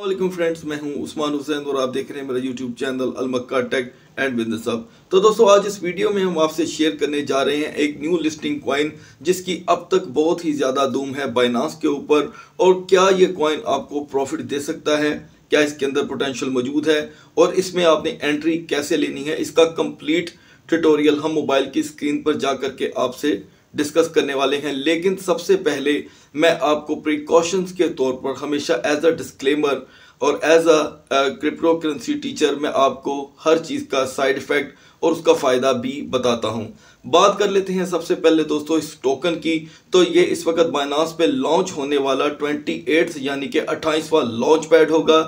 वालेकुम फ्रेंड्स मैं हूं उस्मान हुसैन और आप देख रहे हैं मेरा यूट्यूब चैनल अलमक्का टेक एंड बिजनेस अब तो दोस्तों आज इस वीडियो में हम आपसे शेयर करने जा रहे हैं एक न्यू लिस्टिंग क्वाइन जिसकी अब तक बहुत ही ज़्यादा धूम है बाइनास के ऊपर और क्या ये क्वाइन आपको प्रॉफिट दे सकता है क्या इसके अंदर पोटेंशियल मौजूद है और इसमें आपने एंट्री कैसे लेनी है इसका कंप्लीट ट्यूटोरियल हम मोबाइल की स्क्रीन पर जा करके आपसे डिस्कस करने वाले हैं लेकिन सबसे पहले मैं आपको प्रिकॉशंस के तौर पर हमेशा एज अ डिस्क्लेमर और as a cryptocurrency teacher मैं आपको हर चीज़ का साइड इफ़ेक्ट और उसका फ़ायदा भी बताता हूँ बात कर लेते हैं सबसे पहले दोस्तों इस टोकन की तो ये इस वक्त बाइनास पे लॉन्च होने वाला ट्वेंटी एट्थ यानी कि अट्ठाईसवां लॉन्च पैड होगा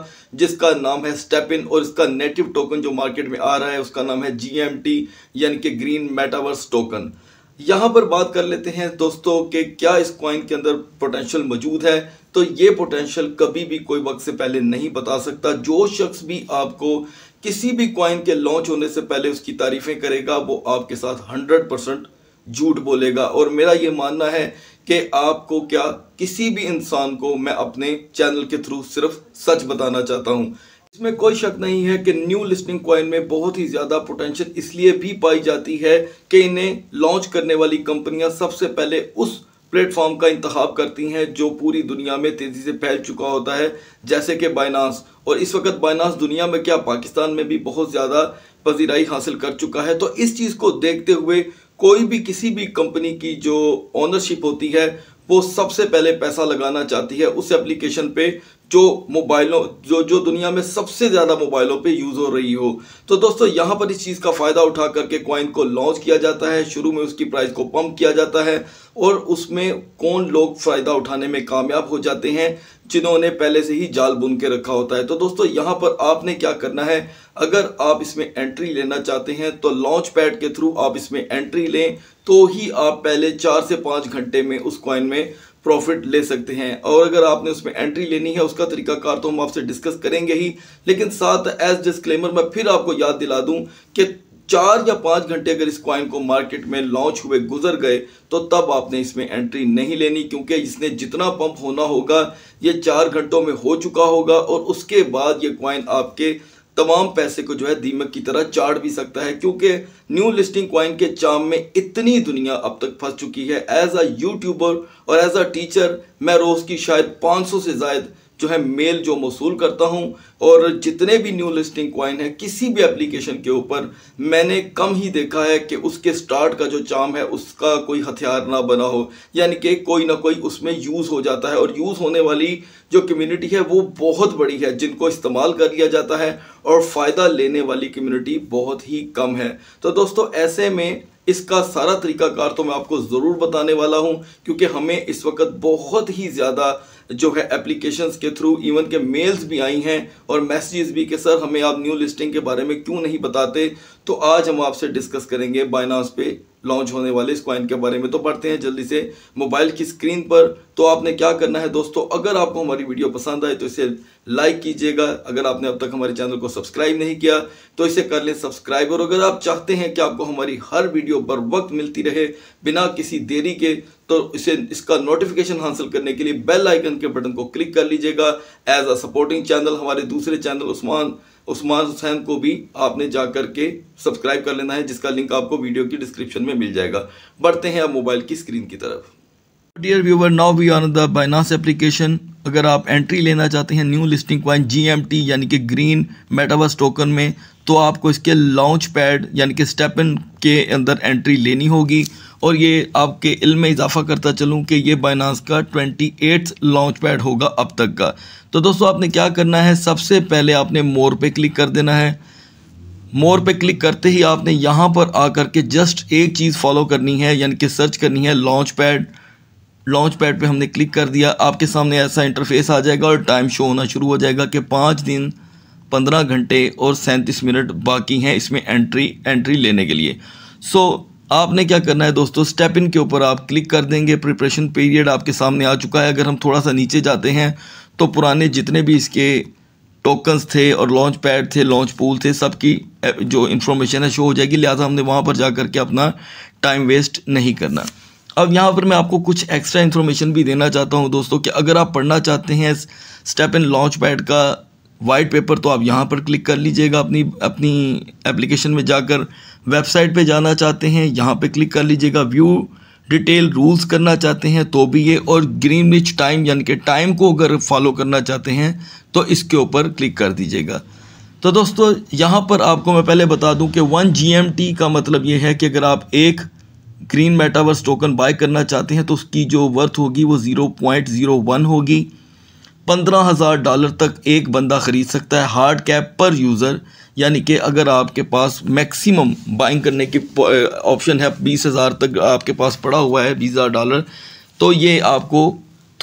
जिसका नाम है स्टेपिन और इसका नेटिव टोकन जो मार्केट में आ रहा है उसका नाम है जी यानी कि ग्रीन मेटावर्स टोकन यहाँ पर बात कर लेते हैं दोस्तों कि क्या इस कॉइन के अंदर पोटेंशियल मौजूद है तो ये पोटेंशियल कभी भी कोई वक्त से पहले नहीं बता सकता जो शख्स भी आपको किसी भी कॉइन के लॉन्च होने से पहले उसकी तारीफें करेगा वो आपके साथ हंड्रेड परसेंट झूठ बोलेगा और मेरा ये मानना है कि आपको क्या किसी भी इंसान को मैं अपने चैनल के थ्रू सिर्फ सच बताना चाहता हूँ इसमें कोई शक नहीं है कि न्यू लिस्टिंग कॉइन में बहुत ही ज़्यादा पोटेंशियल इसलिए भी पाई जाती है कि इन्हें लॉन्च करने वाली कंपनियां सबसे पहले उस प्लेटफॉर्म का इंतब करती हैं जो पूरी दुनिया में तेज़ी से फैल चुका होता है जैसे कि बाइनास और इस वक्त बाइनास दुनिया में क्या पाकिस्तान में भी बहुत ज़्यादा पजीराई हासिल कर चुका है तो इस चीज़ को देखते हुए कोई भी किसी भी कंपनी की जो ऑनरशिप होती है वो सबसे पहले पैसा लगाना चाहती है उस एप्लीकेशन पे जो मोबाइलों जो जो दुनिया में सबसे ज़्यादा मोबाइलों पे यूज़ हो रही हो तो दोस्तों यहाँ पर इस चीज़ का फ़ायदा उठा करके कॉइन को लॉन्च किया जाता है शुरू में उसकी प्राइस को पंप किया जाता है और उसमें कौन लोग फ़ायदा उठाने में कामयाब हो जाते हैं जिन्होंने पहले से ही जाल बुन के रखा होता है तो दोस्तों यहाँ पर आपने क्या करना है अगर आप इसमें एंट्री लेना चाहते हैं तो लॉन्च पैड के थ्रू आप इसमें एंट्री लें तो ही आप पहले चार से पाँच घंटे में उस कॉइन में प्रॉफिट ले सकते हैं और अगर आपने उसमें एंट्री लेनी है उसका तरीकाकार तो हम आपसे डिस्कस करेंगे ही लेकिन साथ एज डिस्क्लेमर मैं फिर आपको याद दिला दूं कि चार या पाँच घंटे अगर इस कॉइन को मार्केट में लॉन्च हुए गुजर गए तो तब आपने इसमें एंट्री नहीं लेनी क्योंकि इसने जितना पंप होना होगा ये चार घंटों में हो चुका होगा और उसके बाद ये कॉइन आपके तमाम पैसे को जो है दीमक की तरह चाट भी सकता है क्योंकि न्यू लिस्टिंग क्वाइन के चाम में इतनी दुनिया अब तक फंस चुकी है एज अ यूट्यूबर और एज अ टीचर मैं रोज़ की शायद 500 से ज्यादा जो है मेल जो मौसू करता हूँ और जितने भी न्यू लिस्टिंग कॉइन है किसी भी एप्लीकेशन के ऊपर मैंने कम ही देखा है कि उसके स्टार्ट का जो चाम है उसका कोई हथियार ना बना हो यानी कि कोई ना कोई उसमें यूज़ हो जाता है और यूज़ होने वाली जो कम्युनिटी है वो बहुत बड़ी है जिनको इस्तेमाल कर लिया जाता है और फ़ायदा लेने वाली कम्युनिटी बहुत ही कम है तो दोस्तों ऐसे में इसका सारा तरीकाकार तो मैं आपको ज़रूर बताने वाला हूं क्योंकि हमें इस वक्त बहुत ही ज़्यादा जो है एप्लीकेशंस के थ्रू इवन के मेल्स भी आई हैं और मैसेजेस भी कि सर हमें आप न्यू लिस्टिंग के बारे में क्यों नहीं बताते तो आज हम आपसे डिस्कस करेंगे बाइनास पे लॉन्च होने वाले इस कॉइन के बारे में तो पढ़ते हैं जल्दी से मोबाइल की स्क्रीन पर तो आपने क्या करना है दोस्तों अगर आपको हमारी वीडियो पसंद आए तो इसे लाइक कीजिएगा अगर आपने अब तक हमारे चैनल को सब्सक्राइब नहीं किया तो इसे कर लें सब्सक्राइब और अगर आप चाहते हैं कि आपको हमारी हर वीडियो पर वक्त मिलती रहे बिना किसी देरी के तो इसे इसका नोटिफिकेशन हासिल करने के लिए बेल आइकन के बटन को क्लिक कर लीजिएगा एज अ सपोर्टिंग चैनल हमारे दूसरे चैनल उस्मान उस्मान हुसैन को भी आपने जा कर के सब्सक्राइब कर लेना है जिसका लिंक आपको वीडियो की डिस्क्रिप्शन में मिल जाएगा बढ़ते हैं अब मोबाइल की स्क्रीन की तरफ dear viewer now we on the Binance application अगर आप एंट्री लेना चाहते हैं न्यू लिस्टिंग एम टी यानी कि ग्रीन मेटावर्स टोकन में तो आपको इसके लॉन्च पैड यानी कि इन के अंदर एंट्री लेनी होगी और ये आपके इल्म में इजाफा करता चलूँ कि ये बाइनास का ट्वेंटी एट लॉन्च पैड होगा अब तक का तो दोस्तों आपने क्या करना है सबसे पहले आपने मोर पे क्लिक कर देना है मोर पे क्लिक करते ही आपने यहाँ पर आकर के जस्ट एक चीज़ फॉलो करनी है यानी कि सर्च करनी है लॉन्च पैड लॉन्च पैड पर हमने क्लिक कर दिया आपके सामने ऐसा इंटरफेस आ जाएगा और टाइम शो होना शुरू हो जाएगा कि पाँच दिन पंद्रह घंटे और सैंतीस मिनट बाकी हैं इसमें एंट्री एंट्री लेने के लिए सो so, आपने क्या करना है दोस्तों स्टेप इन के ऊपर आप क्लिक कर देंगे प्रिपरेशन पीरियड आपके सामने आ चुका है अगर हम थोड़ा सा नीचे जाते हैं तो पुराने जितने भी इसके टोकन्स थे और लॉन्च पैड थे लॉन्च पूल थे सबकी जो इन्फॉर्मेशन है शो हो जाएगी लिहाजा हमने वहाँ पर जा कर के अपना टाइम वेस्ट नहीं करना अब यहाँ पर मैं आपको कुछ एक्स्ट्रा इन्फॉर्मेशन भी देना चाहता हूँ दोस्तों कि अगर आप पढ़ना चाहते हैं स्टेप इन लॉन्च पैड का वाइट पेपर तो आप यहाँ पर क्लिक कर लीजिएगा अपनी अपनी एप्लीकेशन में जाकर वेबसाइट पे जाना चाहते हैं यहाँ पे क्लिक कर लीजिएगा व्यू डिटेल रूल्स करना चाहते हैं तो भी ये और ग्रीन रिच टाइम यानी कि टाइम को अगर फॉलो करना चाहते हैं तो इसके ऊपर क्लिक कर दीजिएगा तो दोस्तों यहाँ पर आपको मैं पहले बता दूँ कि वन जी का मतलब ये है कि अगर आप एक ग्रीन मेटावर्स टोकन बाय करना चाहते हैं तो उसकी जो वर्थ होगी वो ज़ीरो पॉइंट ज़ीरो वन होगी पंद्रह हज़ार डॉलर तक एक बंदा ख़रीद सकता है हार्ड कैप पर यूज़र यानी कि अगर आपके पास मैक्सिमम बाइंग करने की ऑप्शन है बीस हज़ार तक आपके पास पड़ा हुआ है बीस हज़ार डॉलर तो ये आपको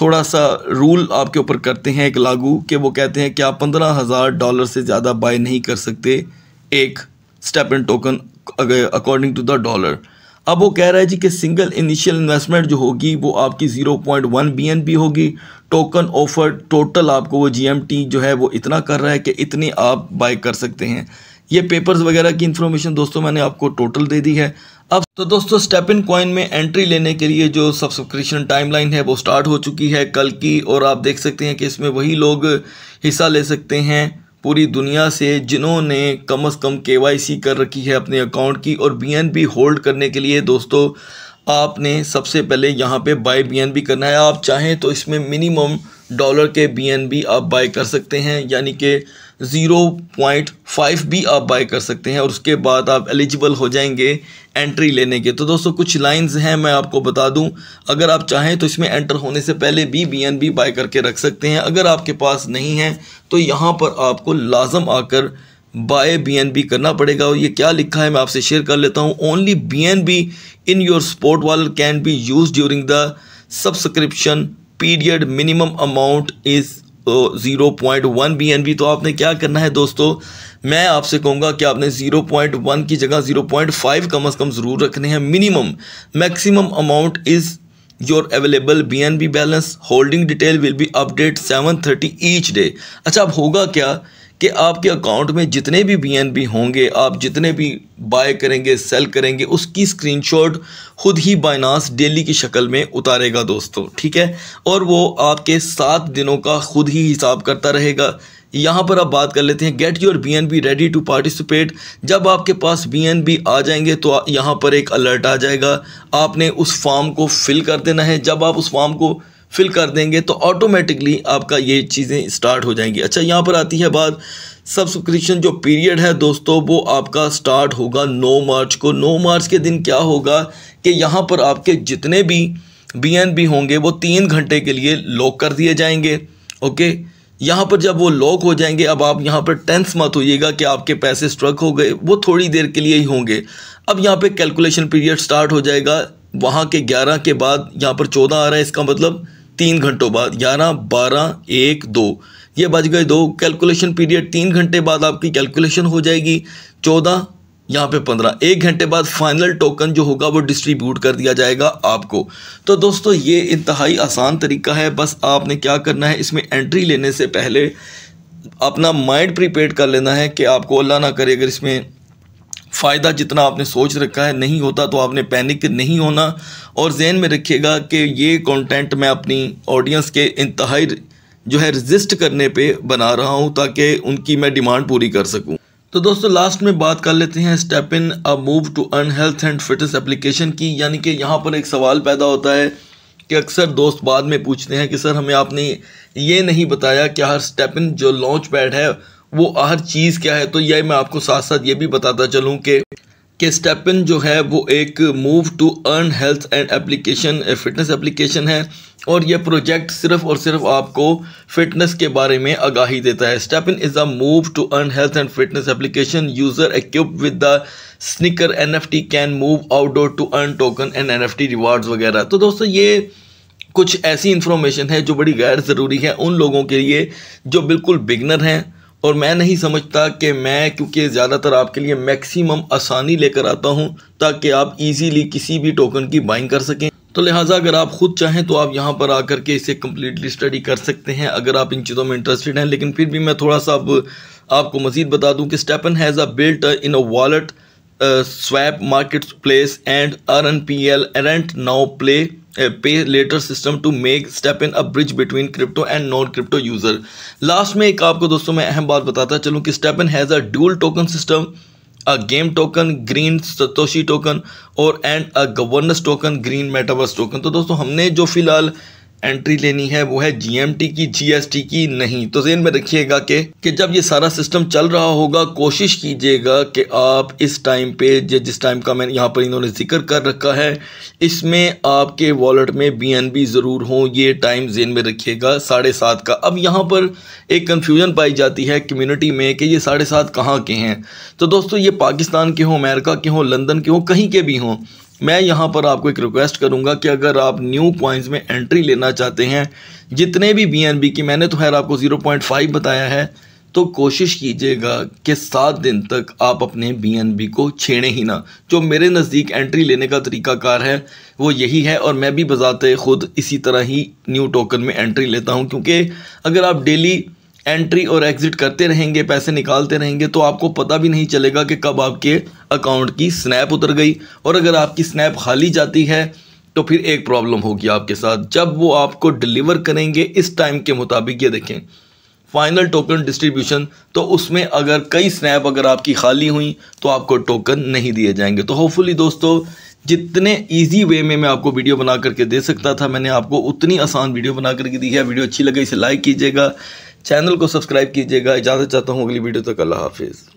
थोड़ा सा रूल आपके ऊपर करते हैं एक लागू कि वो कहते हैं कि आप पंद्रह हज़ार डॉलर से ज़्यादा बाय नहीं कर सकते एक STEPN token according to the dollar अब वो कह रहा है जी कि सिंगल इनिशियल इन्वेस्टमेंट जो होगी वो आपकी 0.1 बीएनबी होगी टोकन ऑफर टोटल आपको वो जीएमटी जो है वो इतना कर रहा है कि इतनी आप बाय कर सकते हैं ये पेपर्स वगैरह की इन्फॉर्मेशन दोस्तों मैंने आपको टोटल दे दी है अब तो दोस्तों स्टेप इन कॉइन में एंट्री लेने के लिए जो सब्सक्रिप्शन टाइमलाइन है वो स्टार्ट हो चुकी है कल की और आप देख सकते हैं कि इसमें वही लोग हिस्सा ले सकते हैं पूरी दुनिया से जिन्होंने कम अज़ कम केवाईसी कर रखी है अपने अकाउंट की और बीएनबी होल्ड करने के लिए दोस्तों आपने सबसे पहले यहाँ पे बाय बीएनबी करना है आप चाहें तो इसमें मिनिमम डॉलर के बी आप बाय कर सकते हैं यानी कि ज़ीरो पॉइंट फाइव भी आप बाय कर सकते हैं और उसके बाद आप एलिजिबल हो जाएंगे एंट्री लेने के तो दोस्तों कुछ लाइंस हैं मैं आपको बता दूं अगर आप चाहें तो इसमें एंटर होने से पहले भी बी बाय करके रख सकते हैं अगर आपके पास नहीं है तो यहाँ पर आपको लाजम आकर बाय बी करना पड़ेगा और ये क्या लिखा है मैं आपसे शेयर कर लेता हूँ only BNB your spot wallet can be use during the subscription period minimum amount is zero point one B N B तो आपने क्या करना है दोस्तों मैं आपसे कहूंगा कि आपने ज़ीरो पॉइंट वन की जगह ज़ीरो पॉइंट फाइव कम अज़ कम ज़रूर रखने हैं minimum maximum amount is your available B N B balance holding detail will be update seven thirty each day अच्छा अब होगा क्या कि आपके अकाउंट में जितने भी बी होंगे आप जितने भी बाय करेंगे सेल करेंगे उसकी स्क्रीनशॉट खुद ही बाइनास डेली की शक्ल में उतारेगा दोस्तों ठीक है और वो आपके सात दिनों का खुद ही हिसाब करता रहेगा यहाँ पर आप बात कर लेते हैं get your B N B ready to participate जब आपके पास बी एन बी आ जाएंगे तो यहाँ पर एक अलर्ट आ जाएगा आपने उस फॉर्म को फिल कर देना है जब आप उस फॉर्म को फिल कर देंगे तो ऑटोमेटिकली आपका ये चीज़ें स्टार्ट हो जाएंगी अच्छा यहाँ पर आती है बात सब्सक्रिप्शन जो पीरियड है दोस्तों वो आपका स्टार्ट होगा 9 मार्च को 9 मार्च के दिन क्या होगा कि यहाँ पर आपके जितने भी बी होंगे वो तीन घंटे के लिए लॉक कर दिए जाएंगे ओके यहाँ पर जब वो लॉक हो जाएंगे अब आप यहाँ पर टेंस मत होइएगा कि आपके पैसे स्ट्रक हो गए वो थोड़ी देर के लिए ही होंगे अब यहाँ पर कैलकुलेशन पीरियड स्टार्ट हो जाएगा वहाँ के 11 के बाद यहाँ पर 14 आ रहा है इसका मतलब तीन घंटों बाद ग्यारह बारह एक दो ये बज गए दो कैलकुलेशन पीरियड तीन घंटे बाद आपकी कैलकुलेशन हो जाएगी चौदह यहाँ पे पंद्रह एक घंटे बाद फाइनल टोकन जो होगा वो डिस्ट्रीब्यूट कर दिया जाएगा आपको तो दोस्तों ये इंतहाई आसान तरीका है बस आपने क्या करना है इसमें एंट्री लेने से पहले अपना माइंड प्रिपेयर कर लेना है कि आपको अल्लाह ना करे अगर इसमें फ़ायदा जितना आपने सोच रखा है नहीं होता तो आपने पैनिक नहीं होना और जहन में रखिएगा कि ये कंटेंट मैं अपनी ऑडियंस के इंतहाई जो है रजिस्ट करने पे बना रहा हूँ ताकि उनकी मैं डिमांड पूरी कर सकूँ तो दोस्तों लास्ट में बात कर लेते हैं STEPN a move to earn health and fitness application की यानी कि यहाँ पर एक सवाल पैदा होता है कि अक्सर दोस्त बाद में पूछते हैं कि सर हमें आपने ये नहीं बताया कि हर स्टेप इन जो लॉन्च पैड है वो हर चीज़ क्या है तो यह मैं आपको साथ साथ ये भी बताता चलूँ कि कि स्टेपन जो है वो एक move to earn health and application fitness application है और यह प्रोजेक्ट सिर्फ और सिर्फ आपको फिटनेस के बारे में आगाही देता है STEPN is a move to earn health and fitness application user equip with the sneaker T can move outdoor to earn token and T reward वगैरह तो दोस्तों ये कुछ ऐसी इन्फॉर्मेशन है जो बड़ी गैर ज़रूरी है उन लोगों के लिए जो बिल्कुल बिगनर हैं और मैं नहीं समझता कि मैं क्योंकि ज़्यादातर आपके लिए मैक्सिमम आसानी लेकर आता हूँ ताकि आप इजीली किसी भी टोकन की बाइंग कर सकें तो लिहाजा अगर आप खुद चाहें तो आप यहाँ पर आकर के इसे कम्प्लीटली स्टडी कर सकते हैं अगर आप इन चीज़ों में इंटरेस्टेड हैं लेकिन फिर भी मैं थोड़ा सा अब आपको मज़ीद बता दूँ कि STEPN has a built in a wallet swap marketplace and R N P L rent now play pay later system to make STEPN a bridge between crypto and non crypto user last में एक आपको दोस्तों मैं अहम बात बताता चलूँ कि STEPN has a dual token system a game token green Satoshi token और and a governance token green metaverse token तो दोस्तों हमने जो फिलहाल एंट्री लेनी है वो है जीएमटी की जीएसटी की नहीं तो जेन में रखिएगा कि कि जब ये सारा सिस्टम चल रहा होगा कोशिश कीजिएगा कि आप इस टाइम पे जिस टाइम का मैंने यहाँ पर इन्होंने जिक्र कर रखा है इसमें आपके वॉलेट में बीएनबी ज़रूर हो ये टाइम जेन में रखिएगा साढ़े सात का अब यहाँ पर एक कन्फ्यूज़न पाई जाती है कम्यूनिटी में कि ये साढ़े सात कहाँ के हैं तो दोस्तों ये पाकिस्तान के हों अमेरिका के हों लंदन के हों कहीं के भी हों मैं यहाँ पर आपको एक रिक्वेस्ट करूँगा कि अगर आप न्यू कॉइन्स में एंट्री लेना चाहते हैं जितने भी बी की मैंने तो खैर आपको ज़ीरो पॉइंट फाइव बताया है तो कोशिश कीजिएगा कि सात दिन तक आप अपने बी को छेड़ें ही ना जो मेरे नज़दीक एंट्री लेने का तरीकाकार है वो यही है और मैं भी बजाते ख़ुद इसी तरह ही न्यू टोकन में एंट्री लेता हूँ क्योंकि अगर आप डेली एंट्री और एग्ज़िट करते रहेंगे पैसे निकालते रहेंगे तो आपको पता भी नहीं चलेगा कि कब आपके अकाउंट की स्नैप उतर गई और अगर आपकी स्नैप खाली जाती है तो फिर एक प्रॉब्लम होगी आपके साथ जब वो आपको डिलीवर करेंगे इस टाइम के मुताबिक ये देखें फाइनल टोकन डिस्ट्रीब्यूशन तो उसमें अगर कई स्नैप अगर आपकी खाली हुई तो आपको टोकन नहीं दिए जाएंगे तो होपफुली दोस्तों जितने इजी वे में मैं आपको वीडियो बना करके दे सकता था मैंने आपको उतनी आसान वीडियो बना करके दी है वीडियो अच्छी लगे इसे लाइक कीजिएगा चैनल को सब्सक्राइब कीजिएगा इजाज़त चाहता हूँ अगली वीडियो तक अल्लाह हाफिज़